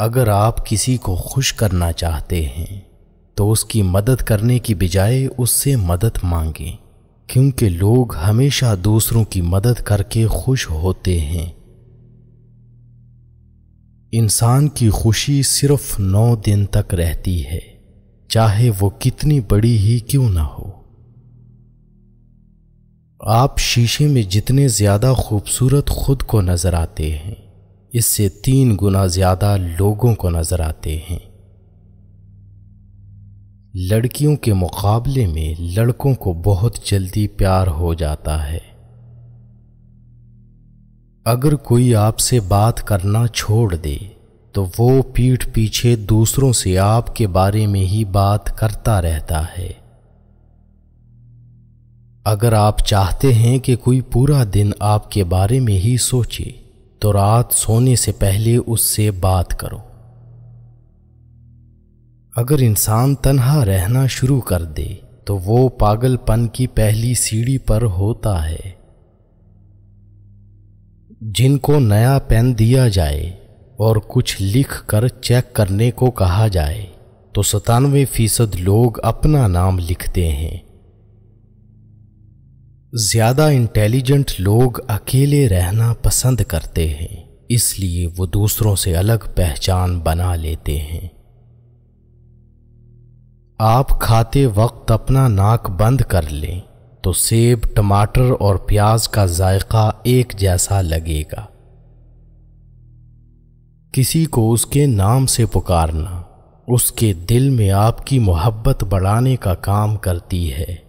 अगर आप किसी को खुश करना चाहते हैं तो उसकी मदद करने की बजाय उससे मदद मांगें क्योंकि लोग हमेशा दूसरों की मदद करके खुश होते हैं इंसान की खुशी सिर्फ नौ दिन तक रहती है चाहे वो कितनी बड़ी ही क्यों ना हो आप शीशे में जितने ज़्यादा खूबसूरत खुद को नज़र आते हैं इससे तीन गुना ज़्यादा लोगों को नज़र आते हैं लड़कियों के मुकाबले में लड़कों को बहुत जल्दी प्यार हो जाता है अगर कोई आपसे बात करना छोड़ दे तो वो पीठ पीछे दूसरों से आपके बारे में ही बात करता रहता है अगर आप चाहते हैं कि कोई पूरा दिन आपके बारे में ही सोचे तो रात सोने से पहले उससे बात करो अगर इंसान तनहा रहना शुरू कर दे तो वो पागलपन की पहली सीढ़ी पर होता है जिनको नया पेन दिया जाए और कुछ लिख कर चेक करने को कहा जाए तो सतानवे फीसद लोग अपना नाम लिखते हैं ज़्यादा इंटेलिजेंट लोग अकेले रहना पसंद करते हैं इसलिए वो दूसरों से अलग पहचान बना लेते हैं आप खाते वक्त अपना नाक बंद कर लें तो सेब टमाटर और प्याज का जायका एक जैसा लगेगा किसी को उसके नाम से पुकारना उसके दिल में आपकी मोहब्बत बढ़ाने का काम करती है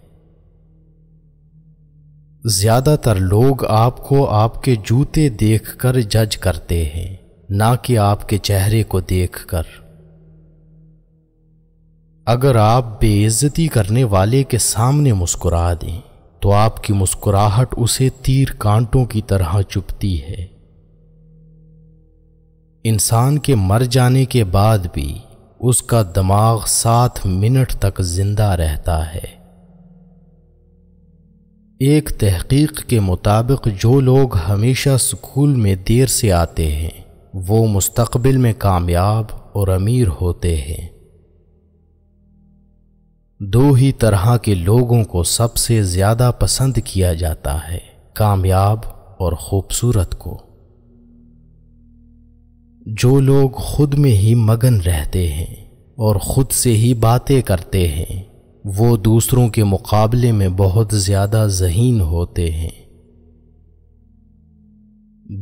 ज़्यादातर लोग आपको आपके जूते देखकर जज करते हैं ना कि आपके चेहरे को देखकर अगर आप बेइज्जती करने वाले के सामने मुस्कुरा दें तो आपकी मुस्कुराहट उसे तीर कांटों की तरह चुपती है इंसान के मर जाने के बाद भी उसका दिमाग सात मिनट तक जिंदा रहता है एक तहकीक के मुताबिक जो लोग हमेशा स्कूल में देर से आते हैं वो मुस्तबिल में कामयाब और अमीर होते हैं दो ही तरह के लोगों को सबसे ज़्यादा पसंद किया जाता है कामयाब और ख़ूबसूरत को जो लोग खुद में ही मगन रहते हैं और ख़ुद से ही बातें करते हैं वो दूसरों के मुकाबले में बहुत ज़्यादा जहीन होते हैं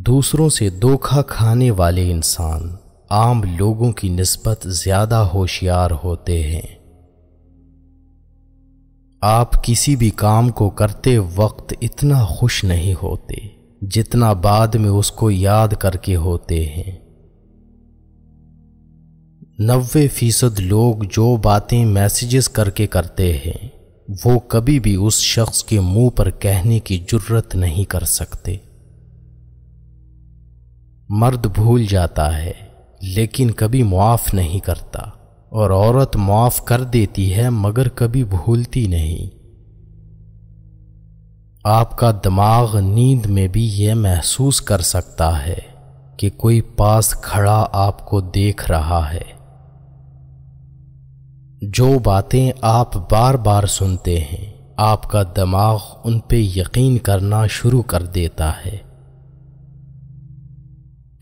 दूसरों से धोखा खाने वाले इंसान आम लोगों की नस्बत ज़्यादा होशियार होते हैं आप किसी भी काम को करते वक्त इतना खुश नहीं होते जितना बाद में उसको याद करके होते हैं नब्बे फ़ीसद लोग जो बातें मैसेजेस करके करते हैं वो कभी भी उस शख्स के मुंह पर कहने की जुर्रत नहीं कर सकते मर्द भूल जाता है लेकिन कभी मुआफ़ नहीं करता और औरत मुआफ़ कर देती है मगर कभी भूलती नहीं आपका दिमाग नींद में भी यह महसूस कर सकता है कि कोई पास खड़ा आपको देख रहा है जो बातें आप बार बार सुनते हैं आपका दिमाग उन पर यकीन करना शुरू कर देता है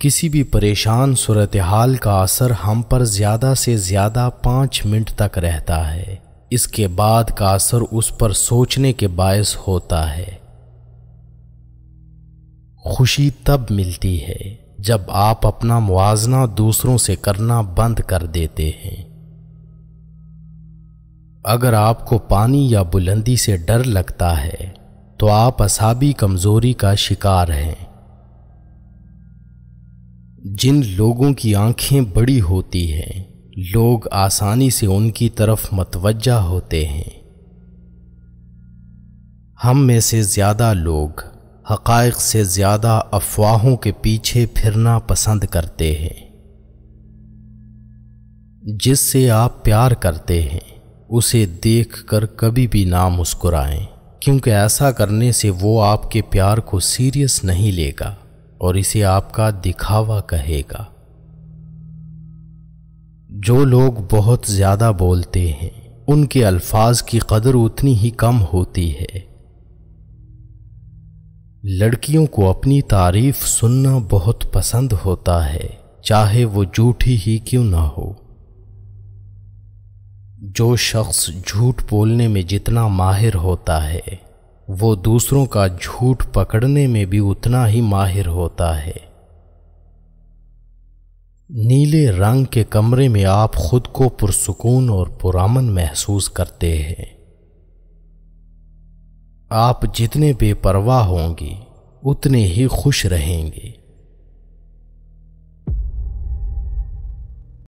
किसी भी परेशान सूरत हाल का असर हम पर ज़्यादा से ज़्यादा पाँच मिनट तक रहता है इसके बाद का असर उस पर सोचने के बायस होता है खुशी तब मिलती है जब आप अपना मुआजना दूसरों से करना बंद कर देते हैं अगर आपको पानी या बुलंदी से डर लगता है तो आप असाबी कमज़ोरी का शिकार हैं जिन लोगों की आंखें बड़ी होती हैं लोग आसानी से उनकी तरफ मतवजा होते हैं हम में से ज़्यादा लोग हकायक से ज़्यादा अफवाहों के पीछे फिरना पसंद करते हैं जिससे आप प्यार करते हैं उसे देखकर कभी भी ना मुस्कुराएं क्योंकि ऐसा करने से वो आपके प्यार को सीरियस नहीं लेगा और इसे आपका दिखावा कहेगा जो लोग बहुत ज़्यादा बोलते हैं उनके अल्फाज की कदर उतनी ही कम होती है लड़कियों को अपनी तारीफ सुनना बहुत पसंद होता है चाहे वो झूठी ही क्यों ना हो जो शख्स झूठ बोलने में जितना माहिर होता है वो दूसरों का झूठ पकड़ने में भी उतना ही माहिर होता है नीले रंग के कमरे में आप खुद को पुरसकून और पुरामन महसूस करते हैं आप जितने बेपरवाह होंगे उतने ही खुश रहेंगे